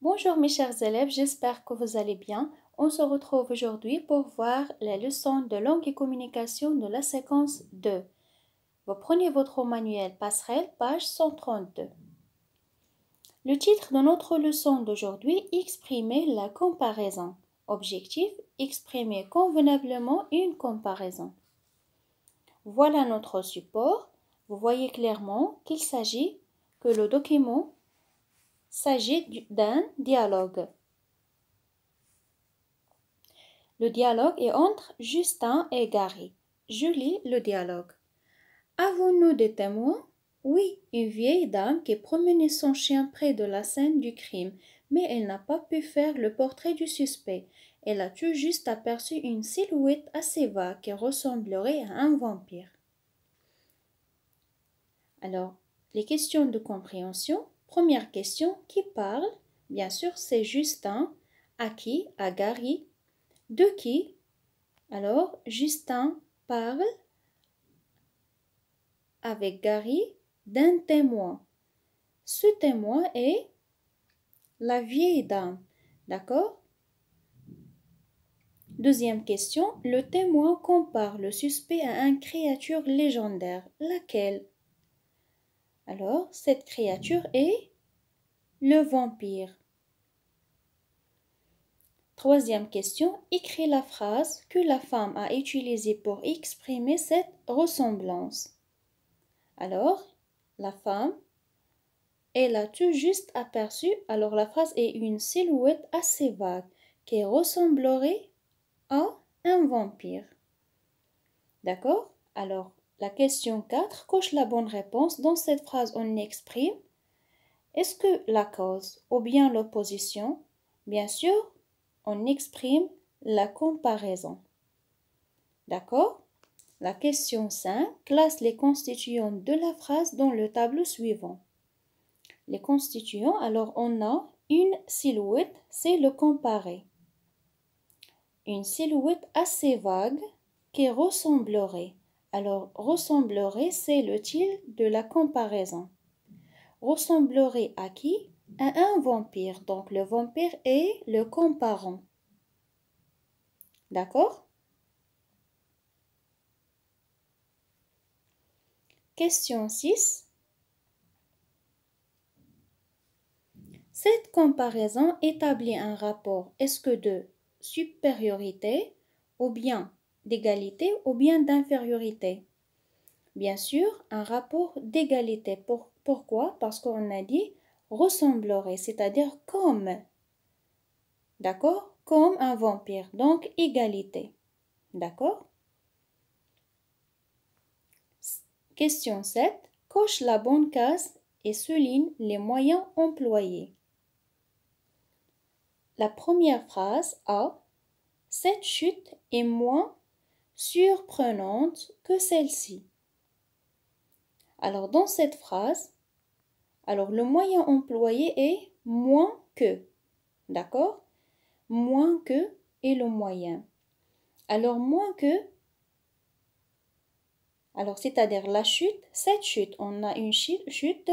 Bonjour mes chers élèves, j'espère que vous allez bien. On se retrouve aujourd'hui pour voir la leçon de langue et communication de la séquence 2. Vous prenez votre manuel passerelle, page 132. Le titre de notre leçon d'aujourd'hui, exprimer la comparaison. Objectif, exprimer convenablement une comparaison. Voilà notre support. Vous voyez clairement qu'il s'agit que le document s'agit d'un dialogue. Le dialogue est entre Justin et Gary. Je lis le dialogue. Avons-nous des témoins Oui, une vieille dame qui promenait son chien près de la scène du crime, mais elle n'a pas pu faire le portrait du suspect. Elle a tout juste aperçu une silhouette assez vague qui ressemblerait à un vampire. Alors, les questions de compréhension Première question, qui parle Bien sûr, c'est Justin. À qui À Gary. De qui Alors, Justin parle avec Gary d'un témoin. Ce témoin est la vieille dame. D'accord Deuxième question, le témoin compare le suspect à une créature légendaire. Laquelle alors, cette créature est le vampire. Troisième question, écris la phrase que la femme a utilisée pour exprimer cette ressemblance. Alors, la femme, elle a tout juste aperçu, alors la phrase est une silhouette assez vague qui ressemblerait à un vampire. D'accord Alors, la question 4 coche la bonne réponse. Dans cette phrase, on exprime est-ce que la cause ou bien l'opposition Bien sûr, on exprime la comparaison. D'accord La question 5 classe les constituants de la phrase dans le tableau suivant. Les constituants, alors on a une silhouette, c'est le comparé. Une silhouette assez vague qui ressemblerait alors, ressemblerait, c'est le titre de la comparaison. Ressemblerait à qui À un vampire. Donc, le vampire est le comparant. D'accord Question 6. Cette comparaison établit un rapport, est-ce que de supériorité ou bien d'égalité ou bien d'infériorité. Bien sûr, un rapport d'égalité. pourquoi Parce qu'on a dit ressemblerait, c'est-à-dire comme. D'accord Comme un vampire. Donc, égalité. D'accord Question 7. Coche la bonne case et souligne les moyens employés. La première phrase a Cette chute est moins surprenante que celle-ci. Alors dans cette phrase, alors le moyen employé est moins que. D'accord Moins que est le moyen. Alors moins que alors c'est-à-dire la chute, cette chute, on a une chute,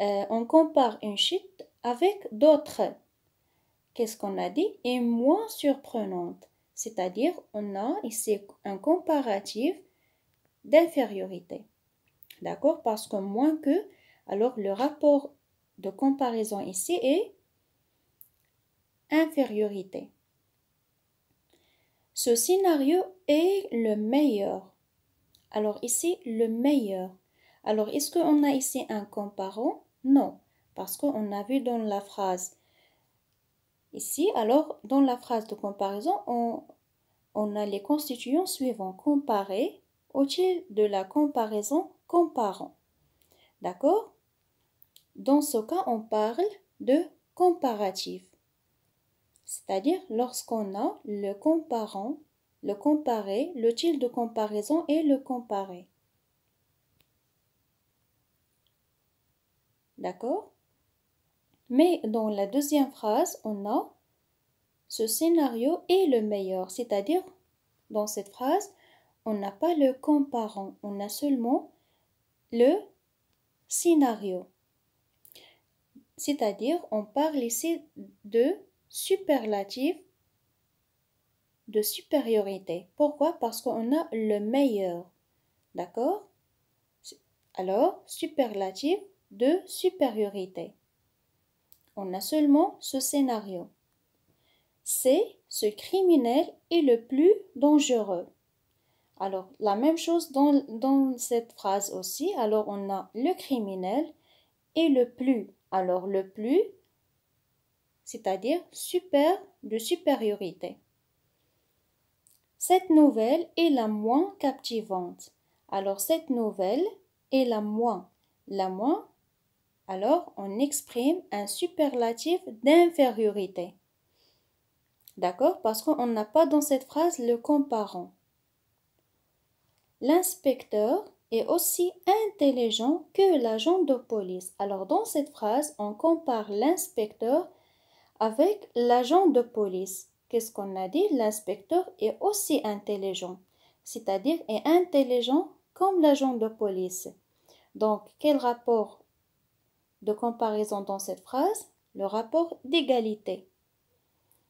euh, on compare une chute avec d'autres. Qu'est-ce qu'on a dit Est moins surprenante c'est-à-dire on a ici un comparatif d'infériorité. D'accord Parce que moins que, alors le rapport de comparaison ici est infériorité. Ce scénario est le meilleur. Alors ici, le meilleur. Alors, est-ce qu'on a ici un comparant Non, parce qu'on a vu dans la phrase Ici, alors, dans la phrase de comparaison, on, a les constituants suivants Comparer, au de la comparaison comparant. D'accord Dans ce cas, on parle de comparatif. C'est-à-dire lorsqu'on a le comparant, le comparé, le de comparaison et le comparer. D'accord mais dans la deuxième phrase, on a ce scénario est le meilleur, c'est-à-dire dans cette phrase, on n'a pas le comparant, on a seulement le scénario. C'est-à-dire, on parle ici de superlatif, de supériorité. Pourquoi Parce qu'on a le meilleur. D'accord Alors, superlatif de supériorité. On a seulement ce scénario. C'est ce criminel est le plus dangereux. Alors, la même chose dans, dans cette phrase aussi. Alors, on a le criminel est le plus. Alors, le plus, c'est-à-dire super de supériorité. Cette nouvelle est la moins captivante. Alors cette nouvelle est la moins. La moins, alors on exprime un superlatif d'infériorité. D'accord Parce qu'on n'a pas dans cette phrase le comparant. L'inspecteur est aussi intelligent que l'agent de police. Alors dans cette phrase, on compare l'inspecteur avec l'agent de police. Qu'est-ce qu'on a dit L'inspecteur est aussi intelligent, c'est-à-dire est intelligent comme l'agent de police. Donc, quel rapport de comparaison dans cette phrase le rapport d'égalité.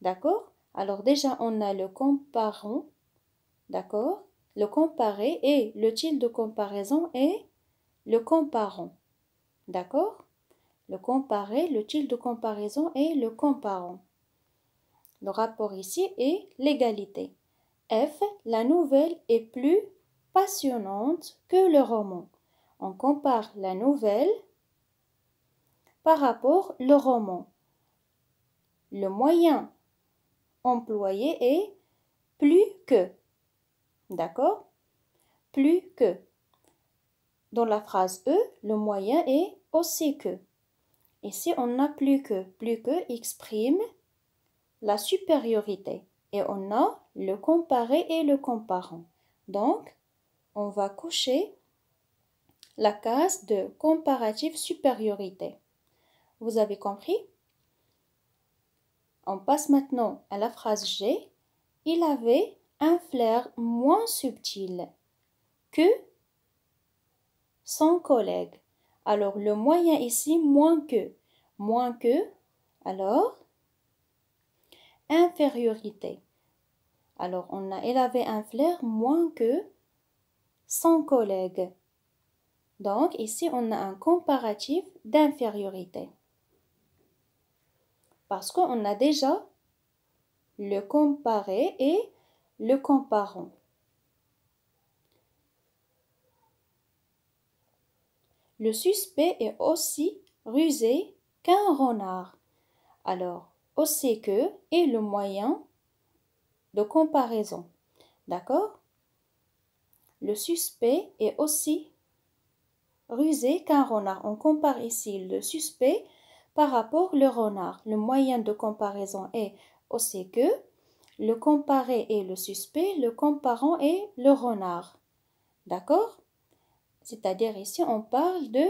D'accord Alors déjà, on a le comparant, d'accord Le comparé et le tilde de comparaison est le comparant, d'accord Le comparé, le tilde de comparaison est le comparant. Le rapport ici est l'égalité. F, la nouvelle est plus passionnante que le roman. On compare la nouvelle par rapport le roman. Le moyen employé est plus que. D'accord Plus que. Dans la phrase E, le moyen est aussi que. Ici, on a plus que. Plus que exprime la supériorité. Et on a le comparé et le comparant. Donc, on va coucher la case de comparative supériorité. Vous avez compris On passe maintenant à la phrase G. Il avait un flair moins subtil que son collègue. Alors le moyen ici, moins que. Moins que, alors, infériorité. Alors on a il avait un flair moins que son collègue. Donc ici on a un comparatif d'infériorité parce qu'on a déjà le comparé et le comparant. Le suspect est aussi rusé qu'un renard. Alors, aussi que est le moyen de comparaison. D'accord Le suspect est aussi rusé qu'un renard. On compare ici le suspect par rapport le renard, le moyen de comparaison est aussi que le comparé est le suspect, le comparant est le renard. D'accord C'est-à-dire ici on parle de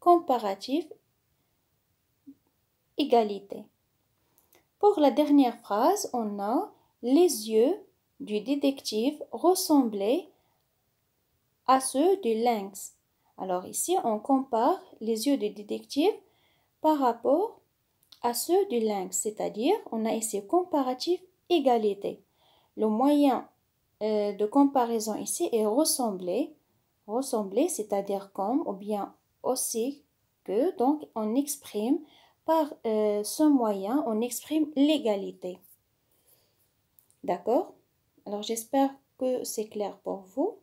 comparatif égalité. Pour la dernière phrase, on a les yeux du détective ressemblaient à ceux du lynx. Alors ici, on compare les yeux du détective par rapport à ceux du lynx, c'est-à-dire on a ici comparatif égalité. Le moyen euh, de comparaison ici est ressembler, ressembler, c'est-à-dire comme ou bien aussi que, donc on exprime par euh, ce moyen, on exprime l'égalité. D'accord Alors j'espère que c'est clair pour vous.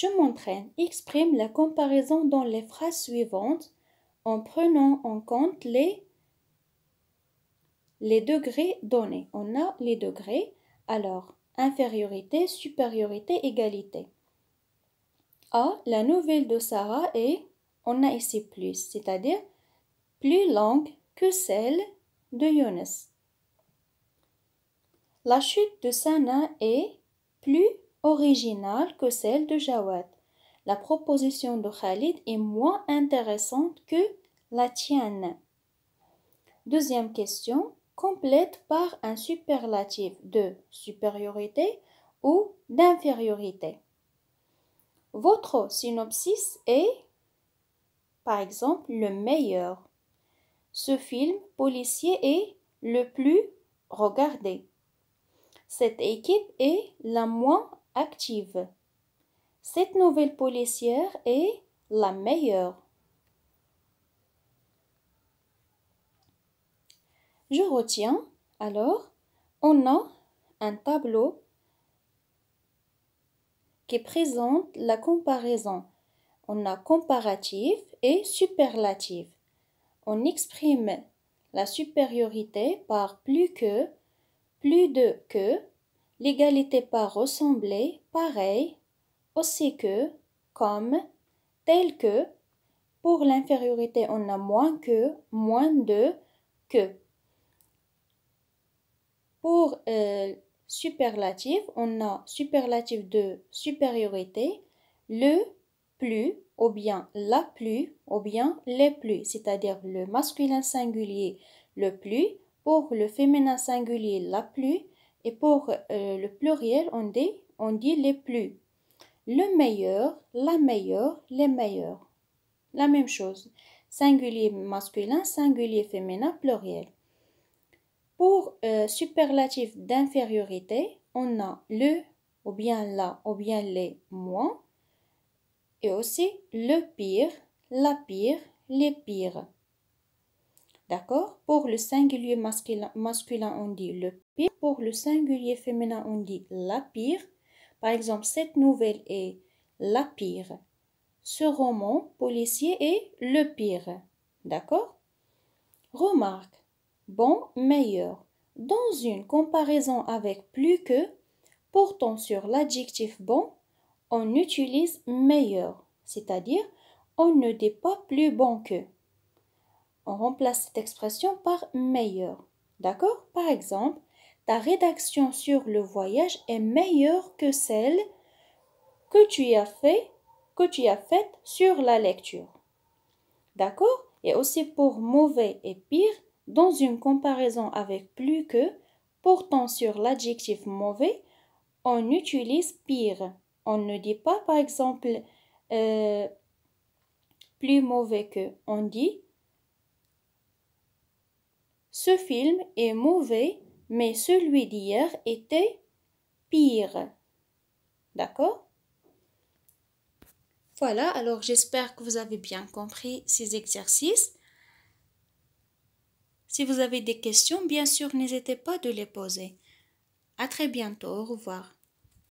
Je m'entraîne exprime la comparaison dans les phrases suivantes en prenant en compte les, les degrés donnés. On a les degrés, alors infériorité, supériorité, égalité. A, la nouvelle de Sarah est, on a ici plus, c'est-à-dire plus longue que celle de Younes. La chute de Sana est plus Original que celle de Jawad. La proposition de Khalid est moins intéressante que la tienne. Deuxième question, complète par un superlatif de supériorité ou d'infériorité. Votre synopsis est, par exemple, le meilleur. Ce film policier est le plus regardé. Cette équipe est la moins active. Cette nouvelle policière est la meilleure. Je retiens alors, on a un tableau qui présente la comparaison. On a comparatif et superlatif. On exprime la supériorité par plus que, plus de que, l'égalité par ressembler, pareil, aussi que, comme, tel que, pour l'infériorité on a moins que, moins de, que. Pour le euh, superlatif, on a superlatif de supériorité, le plus ou bien la plus ou bien les plus, c'est-à-dire le masculin singulier le plus, pour le féminin singulier la plus, et pour euh, le pluriel, on dit, on dit les plus. Le meilleur, la meilleure, les meilleurs. La même chose. Singulier masculin, singulier féminin, pluriel. Pour euh, superlatif d'infériorité, on a le ou bien la ou bien les moins et aussi le pire, la pire, les pires. D'accord Pour le singulier masculin, on dit le pire. Pour le singulier féminin, on dit la pire. Par exemple, cette nouvelle est la pire. Ce roman policier est le pire. D'accord Remarque. Bon, meilleur. Dans une comparaison avec plus que, portant sur l'adjectif bon, on utilise meilleur, c'est-à-dire on ne dit pas plus bon que on remplace cette expression par meilleur. D'accord Par exemple, ta rédaction sur le voyage est meilleure que celle que tu as fait, que tu as faite sur la lecture. D'accord Et aussi pour mauvais et pire, dans une comparaison avec plus que, portant sur l'adjectif mauvais, on utilise pire. On ne dit pas par exemple euh, plus mauvais que, on dit ce film est mauvais, mais celui d'hier était pire. D'accord Voilà, alors j'espère que vous avez bien compris ces exercices. Si vous avez des questions, bien sûr, n'hésitez pas de les poser. À très bientôt, au revoir.